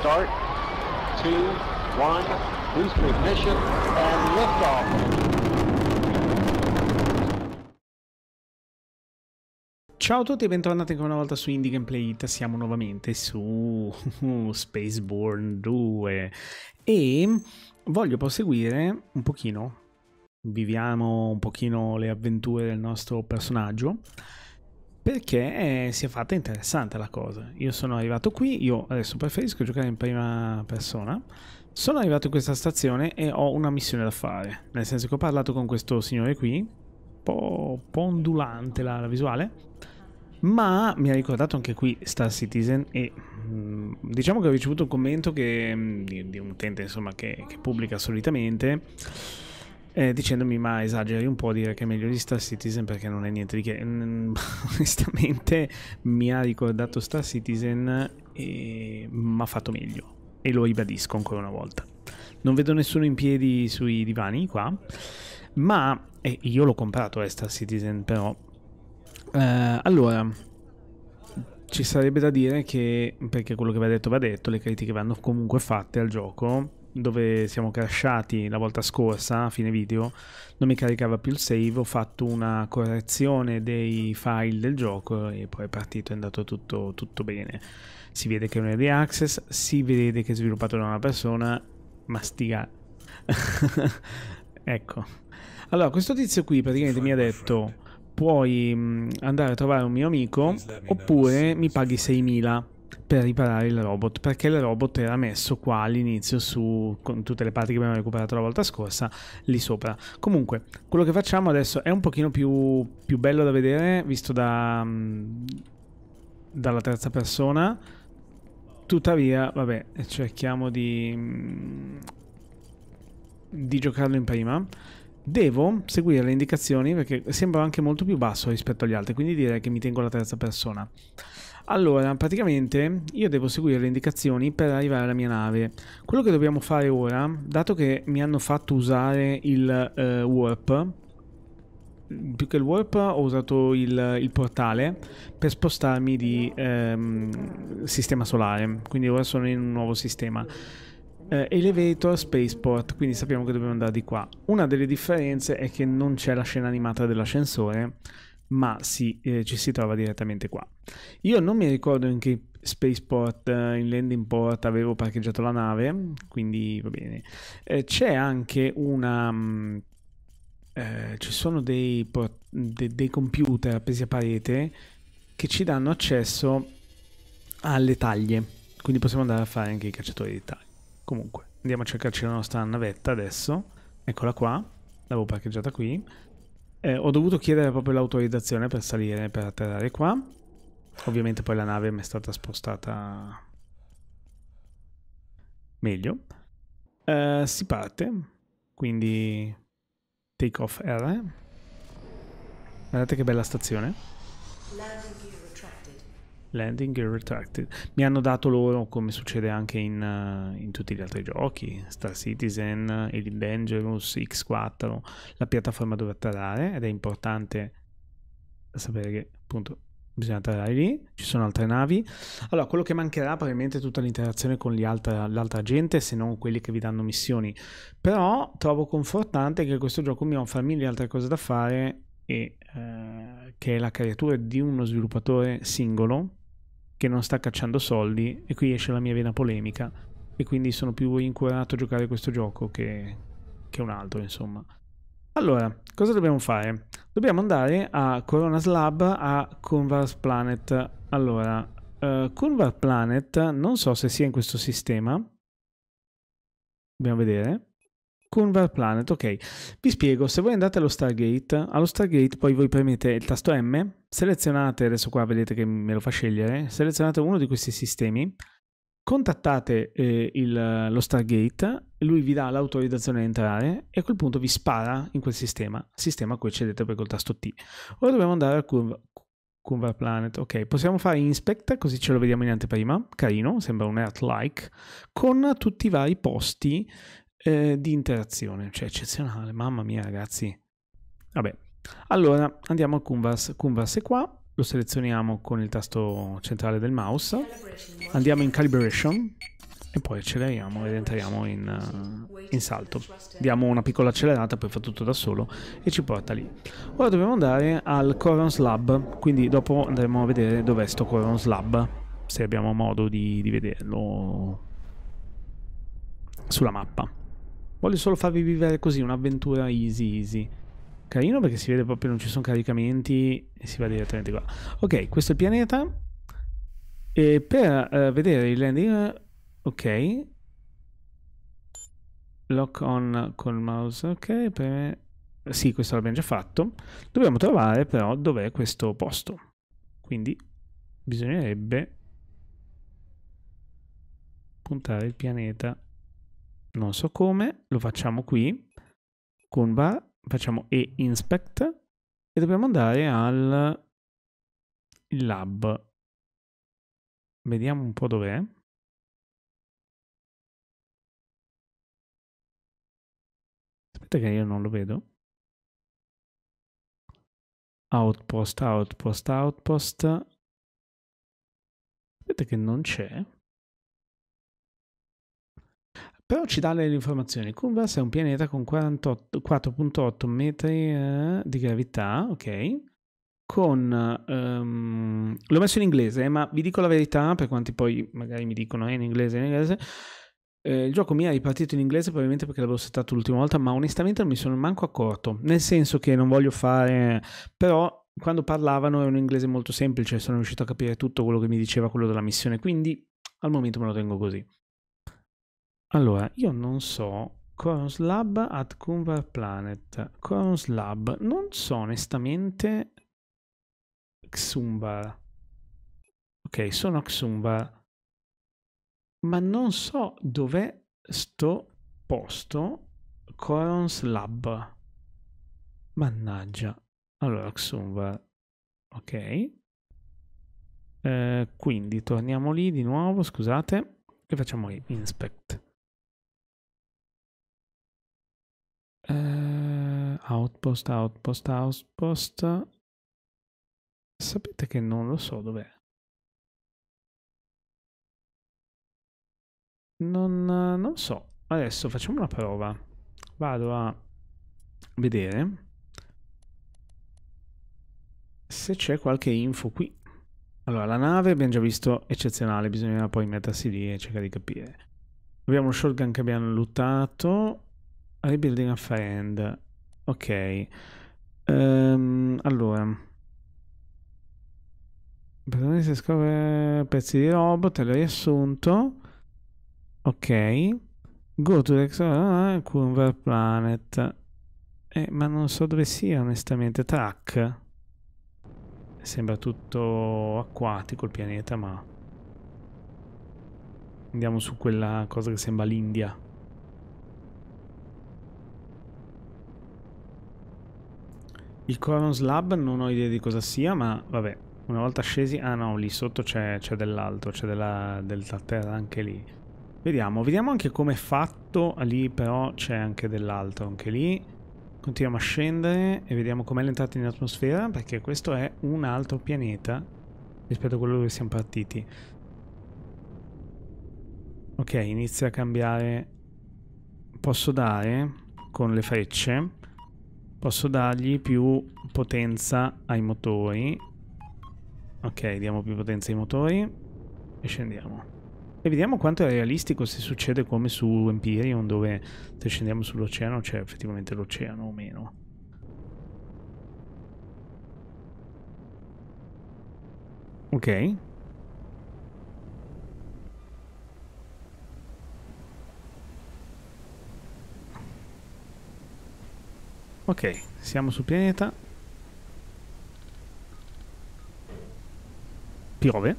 start, two, one, boost ignition, and liftoff. Ciao a tutti e bentornati ancora una volta su Indie Gameplay It, siamo nuovamente su uh, Spaceborne 2 e voglio proseguire un pochino, viviamo un pochino le avventure del nostro personaggio perché eh, si è fatta interessante la cosa. Io sono arrivato qui, io adesso preferisco giocare in prima persona. Sono arrivato in questa stazione e ho una missione da fare. Nel senso che ho parlato con questo signore qui, un po', po ondulante la, la, visuale, ma mi ha ricordato anche qui Star Citizen e mm, diciamo che ho ricevuto un commento che, mm, di, di, un utente insomma, che, che pubblica solitamente eh, dicendomi ma esageri un po' a dire che è meglio di Star Citizen perché non è niente di che. Mm, onestamente mi ha ricordato Star Citizen e mi ha fatto meglio e lo ribadisco ancora una volta. Non vedo nessuno in piedi sui divani qua, ma eh, io l'ho comprato eh, Star Citizen però. Eh, allora, ci sarebbe da dire che, perché quello che va detto va detto, le critiche vanno comunque fatte al gioco dove siamo crashati la volta scorsa, a fine video, non mi caricava più il save, ho fatto una correzione dei file del gioco e poi è partito, è andato tutto, tutto bene. Si vede che è un early access, si vede che è sviluppato da una persona, ma stiga... ecco. Allora, questo tizio qui praticamente mi ha detto puoi andare a trovare un mio amico oppure mi paghi 6.000 per riparare il robot perché il robot era messo qua all'inizio su con tutte le parti che abbiamo recuperato la volta scorsa lì sopra comunque quello che facciamo adesso è un pochino più, più bello da vedere visto da, mm, dalla terza persona tuttavia vabbè cerchiamo di mm, di giocarlo in prima devo seguire le indicazioni perché sembra anche molto più basso rispetto agli altri quindi direi che mi tengo la terza persona allora, praticamente io devo seguire le indicazioni per arrivare alla mia nave. Quello che dobbiamo fare ora, dato che mi hanno fatto usare il eh, warp, più che il warp ho usato il, il portale per spostarmi di ehm, sistema solare, quindi ora sono in un nuovo sistema. Eh, elevator Spaceport, quindi sappiamo che dobbiamo andare di qua. Una delle differenze è che non c'è la scena animata dell'ascensore, ma sì, eh, ci si trova direttamente qua. Io non mi ricordo in che spaceport, eh, in landing port avevo parcheggiato la nave, quindi va bene. Eh, c'è anche una... Mm, eh, ci sono dei, de dei computer appesi a parete che ci danno accesso alle taglie, quindi possiamo andare a fare anche i cacciatori di taglie. Comunque, andiamo a cercarci la nostra navetta adesso, eccola qua, l'avevo parcheggiata qui, eh, ho dovuto chiedere proprio l'autorizzazione per salire, per atterrare qua. Ovviamente poi la nave mi è stata spostata meglio. Eh, si parte, quindi take off R. Eh. Guardate che bella stazione. Landing Gear Retracted. Mi hanno dato loro, come succede anche in, uh, in tutti gli altri giochi, Star Citizen, Alien Dangerous, X4, la piattaforma dove atterrare ed è importante sapere che appunto bisogna atterrare lì, ci sono altre navi. Allora, quello che mancherà probabilmente è tutta l'interazione con altra, l'altra gente, se non quelli che vi danno missioni. Però trovo confortante che questo gioco mi offra mille altre cose da fare e eh, che è la creatura di uno sviluppatore singolo che non sta cacciando soldi e qui esce la mia vena polemica e quindi sono più incurato a giocare questo gioco che, che un altro insomma. Allora, cosa dobbiamo fare? Dobbiamo andare a Corona Slab a Convars Planet. Allora, uh, eh, Convars Planet non so se sia in questo sistema. Dobbiamo vedere. Convar Planet, ok. Vi spiego, se voi andate allo Stargate, allo Stargate poi voi premete il tasto M selezionate, adesso qua vedete che me lo fa scegliere, selezionate uno di questi sistemi, contattate eh, il, lo Stargate, lui vi dà l'autorizzazione ad entrare e a quel punto vi spara in quel sistema, sistema a cui accedete per col tasto T. Ora dobbiamo andare al curva, curva Planet, ok, possiamo fare inspect così ce lo vediamo in anteprima, carino, sembra un Earth-like, con tutti i vari posti eh, di interazione, cioè eccezionale, mamma mia ragazzi. Vabbè, allora, andiamo a Canvas. Canvas è qua, lo selezioniamo con il tasto centrale del mouse, andiamo in Calibration e poi acceleriamo ed entriamo in, uh, in salto. Diamo una piccola accelerata, poi fa tutto da solo e ci porta lì. Ora dobbiamo andare al Corons Lab, quindi dopo andremo a vedere dov'è sto Corons Lab, se abbiamo modo di, di vederlo sulla mappa. Voglio solo farvi vivere così un'avventura easy easy. Carino perché si vede proprio non ci sono caricamenti e si va direttamente qua. Ok, questo è il pianeta. E per uh, vedere il landing... Ok. Lock on col mouse. Ok, per... Sì, questo l'abbiamo già fatto. Dobbiamo trovare però dov'è questo posto. Quindi bisognerebbe puntare il pianeta non so come, lo facciamo qui con bar facciamo e inspect e dobbiamo andare al lab. Vediamo un po' dov'è. Aspetta che io non lo vedo. Outpost, outpost, outpost. Aspetta che non c'è. Però ci dà le informazioni. Cumbras è un pianeta con 4.8 metri eh, di gravità, ok? Con... Um, l'ho messo in inglese, ma vi dico la verità, per quanti poi magari mi dicono è eh, in inglese, in inglese. Eh, il gioco mi è ripartito in inglese probabilmente perché l'avevo settato l'ultima volta, ma onestamente non mi sono manco accorto. Nel senso che non voglio fare... Però quando parlavano era un inglese molto semplice, sono riuscito a capire tutto quello che mi diceva quello della missione, quindi al momento me lo tengo così. Allora, io non so Corons Lab at Kumbar Planet. Corons Lab, non so onestamente Xumbar. Ok, sono Xumbar. Ma non so dov'è sto posto Corons Lab. Mannaggia. Allora, Xumbar. Ok. Eh, quindi torniamo lì di nuovo, scusate, e facciamo inspect. Uh, outpost, outpost, outpost. Sapete che non lo so dov'è. Non, non so. Adesso facciamo una prova. Vado a vedere se c'è qualche info qui. Allora, la nave abbiamo già visto eccezionale, Bisogna poi mettersi lì e cercare di capire. Abbiamo un shotgun che abbiamo lottato. Rebuilding a friend. Ok. Um, allora. Perdone se scopre pezzi di robot, l'ho riassunto. Ok. Go to the Explorer, ah, ah, ah, Curver Planet. Eh, ma non so dove sia onestamente. Track. Sembra tutto acquatico il pianeta, ma... Andiamo su quella cosa che sembra l'India. Il Coron Slab non ho idea di cosa sia, ma vabbè, una volta scesi... Ah no, lì sotto c'è dell'altro, c'è della, della terra anche lì. Vediamo, vediamo anche come è fatto. Ah, lì però c'è anche dell'altro, anche lì. Continuiamo a scendere e vediamo com'è l'entrata in atmosfera, perché questo è un altro pianeta rispetto a quello dove siamo partiti. Ok, inizia a cambiare... Posso dare con le frecce Posso dargli più potenza ai motori. Ok, diamo più potenza ai motori. E scendiamo. E vediamo quanto è realistico se succede come su Empyrean, dove se scendiamo sull'oceano c'è effettivamente l'oceano o meno. Ok, Ok, siamo sul pianeta. Piove.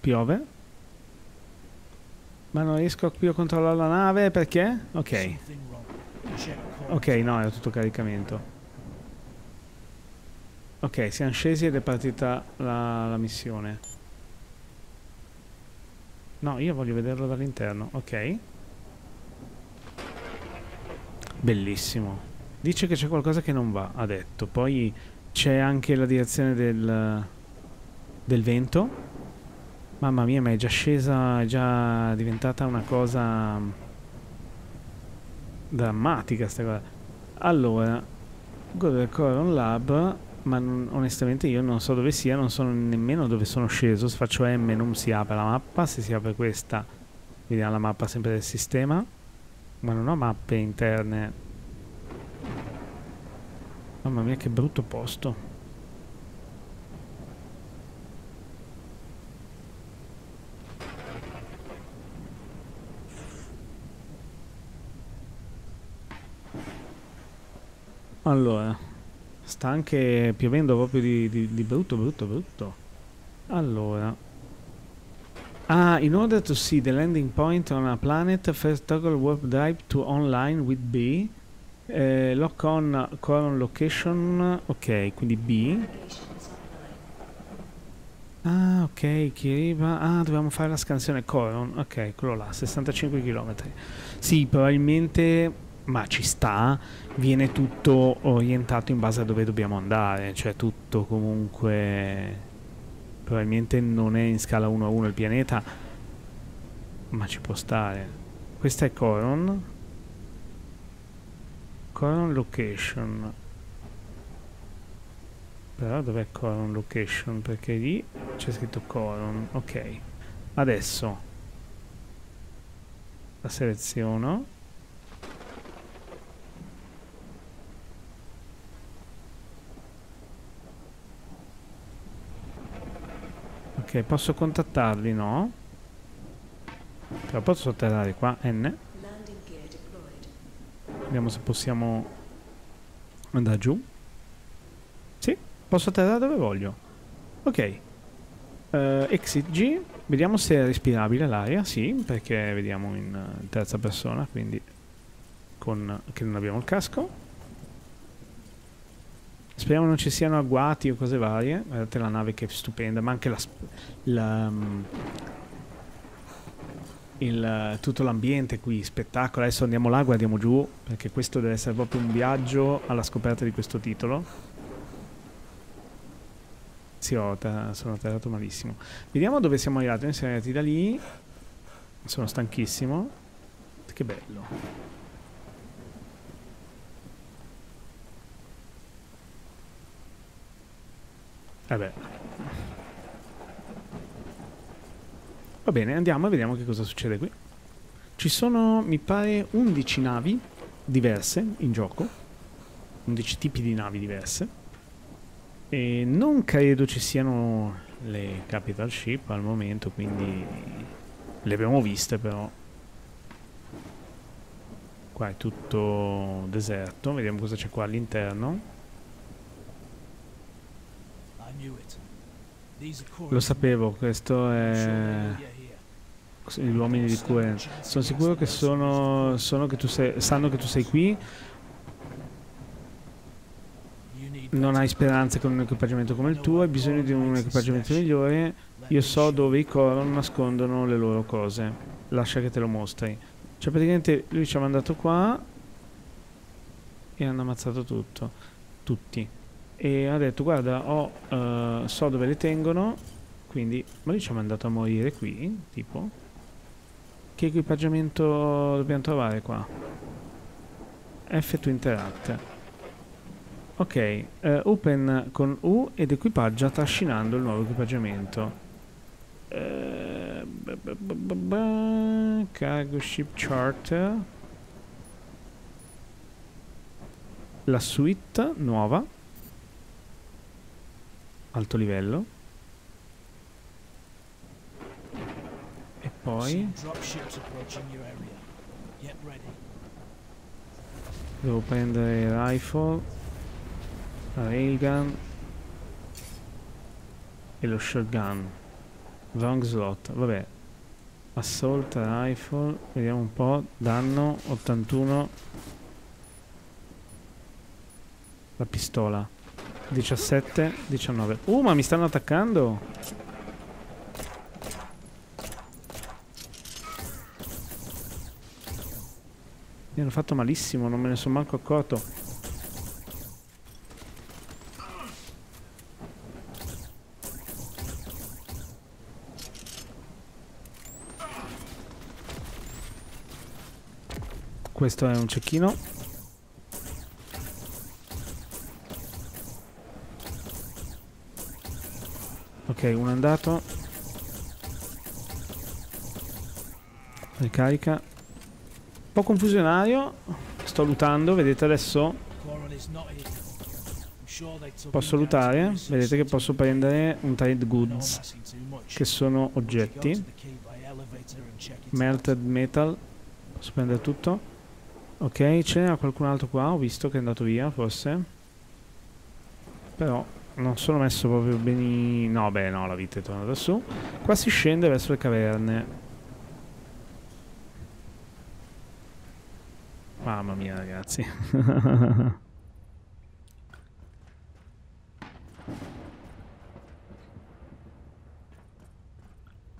Piove. Ma non riesco più a controllare la nave perché? Ok. Ok, no, era tutto caricamento. Ok, siamo scesi ed è partita la, la missione. No, io voglio vederlo dall'interno. Ok. Bellissimo. Dice che c'è qualcosa che non va, ha detto. Poi c'è anche la direzione del, del vento. Mamma mia, ma è già scesa, è già diventata una cosa drammatica sta cosa. Allora, Go del Coron Lab, ma non, onestamente io non so dove sia, non so nemmeno dove sono sceso. Se faccio M non si apre la mappa, se si apre questa, vediamo la mappa sempre del sistema. Ma non ho mappe interne. Mamma mia che brutto posto. Allora, sta anche piovendo proprio di, di, di brutto, brutto, brutto. Allora, Ah, in order to see the landing point on a planet, first toggle warp drive to online with B. Eh, lock on colon location, ok, quindi B. Ah, ok, chi arriva? Ah, dobbiamo fare la scansione Coron, ok, quello là, 65 km. Sì, probabilmente, ma ci sta, viene tutto orientato in base a dove dobbiamo andare, cioè tutto comunque probabilmente non è in scala 1 a 1 il pianeta, ma ci può stare. Questa è Coron. Coron Location. Però dov'è Coron Location? Perché lì c'è scritto Coron. Ok. Adesso la seleziono Ok, posso contattarli, no? Però posso atterrare qua, N. Vediamo se possiamo andare giù. Sì, posso atterrare dove voglio. Ok. Uh, exit G. Vediamo se è respirabile l'aria, sì, perché vediamo in terza persona, quindi con che non abbiamo il casco. Speriamo non ci siano agguati o cose varie. Guardate la nave che è stupenda, ma anche la, la, mm, il, tutto l'ambiente qui, spettacolo. Adesso andiamo là, guardiamo giù, perché questo deve essere proprio un viaggio alla scoperta di questo titolo. Sì, ho, sono atterrato malissimo. Vediamo dove siamo arrivati. Noi siamo arrivati da lì. Sono stanchissimo. Che bello. Vabbè. Eh Va bene, andiamo e vediamo che cosa succede qui. Ci sono, mi pare, 11 navi diverse in gioco. 11 tipi di navi diverse. E non credo ci siano le capital ship al momento, quindi le abbiamo viste però. Qua è tutto deserto, vediamo cosa c'è qua all'interno. Lo sapevo, questo è gli uomini di Quen. Sono sicuro che sono, sono che tu sei, sanno che tu sei qui. Non hai speranze con un equipaggiamento come il tuo, hai bisogno di un equipaggiamento migliore. Io so dove i Coron nascondono le loro cose. Lascia che te lo mostri. Cioè praticamente lui ci ha mandato qua e hanno ammazzato tutto. Tutti e ha detto guarda ho, uh, so dove le tengono quindi ma lì ci ha mandato a morire qui tipo che equipaggiamento dobbiamo trovare qua F to interact ok uh, open con U ed equipaggia trascinando il nuovo equipaggiamento Uh, eh, cargo ship charter la suite nuova alto livello e poi devo prendere il rifle la railgun e lo shotgun wrong slot vabbè assault rifle vediamo un po' danno 81 la pistola 17, 19. Uh, ma mi stanno attaccando. Mi hanno fatto malissimo, non me ne sono manco accorto. Questo è un cecchino. Ok, uno è andato. Ricarica. Un po' confusionario. Sto lutando, vedete adesso. Posso lutare. Vedete che posso prendere un trade goods, che sono oggetti. Melted metal. Posso prendere tutto. Ok, ce n'era qualcun altro qua, ho visto che è andato via, forse. Però non sono messo proprio bene. No, beh, no, la vita è tornata su. Qua si scende verso le caverne. Mamma mia, ragazzi.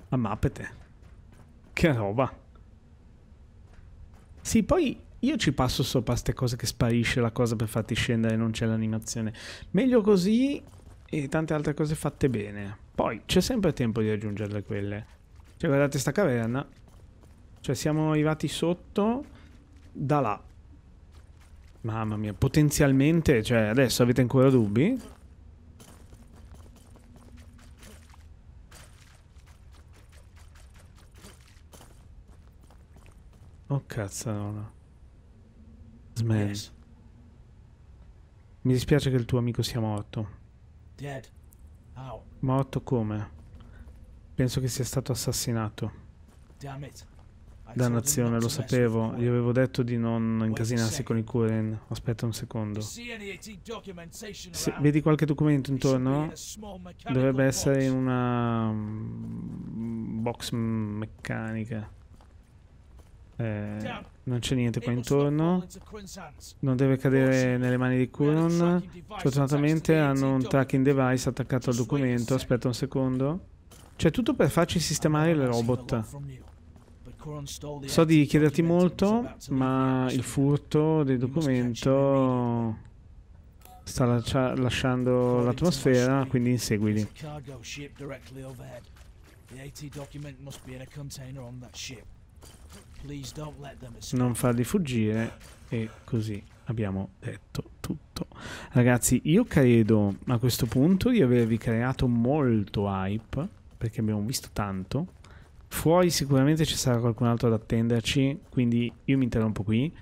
Ammappete. Che roba. Sì, poi io ci passo sopra queste cose che sparisce la cosa per farti scendere e non c'è l'animazione. Meglio così e tante altre cose fatte bene. Poi c'è sempre tempo di aggiungerle quelle. Cioè guardate sta caverna. Cioè siamo arrivati sotto da là. Mamma mia, potenzialmente, cioè adesso avete ancora dubbi? Oh cazzo, no. Sman. Yes. Mi dispiace che il tuo amico sia morto. Dead. How? Morto come? Penso che sia stato assassinato. Damn it. Dannazione, lo sapevo. Gli avevo detto di non incasinarsi con i Kuren. Aspetta un secondo. Se vedi qualche documento intorno? Dovrebbe essere in una mm, box meccanica. Eh, non c'è niente qua intorno. Non deve cadere nelle mani di Kuron. Cioè, fortunatamente hanno un tracking device attaccato al documento. Aspetta un secondo. C'è cioè, tutto per farci sistemare il robot. So di chiederti molto, ma il furto del documento sta lasciando l'atmosfera, quindi inseguili. The AT document must be in a container on that ship non farli fuggire e così abbiamo detto tutto. Ragazzi, io credo a questo punto di avervi creato molto hype, perché abbiamo visto tanto. Fuori sicuramente ci sarà qualcun altro ad attenderci, quindi io mi interrompo qui.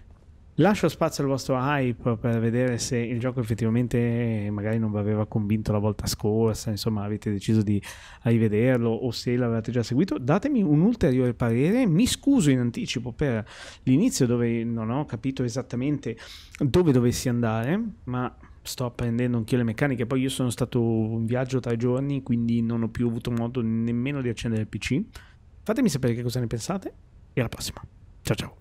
Lascio spazio al vostro hype per vedere se il gioco effettivamente magari non vi aveva convinto la volta scorsa, insomma avete deciso di rivederlo o se l'avete già seguito. Datemi un ulteriore parere, mi scuso in anticipo per l'inizio dove non ho capito esattamente dove dovessi andare, ma sto apprendendo anch'io le meccaniche, poi io sono stato in viaggio tre giorni quindi non ho più avuto modo nemmeno di accendere il PC. Fatemi sapere che cosa ne pensate e alla prossima. Ciao ciao!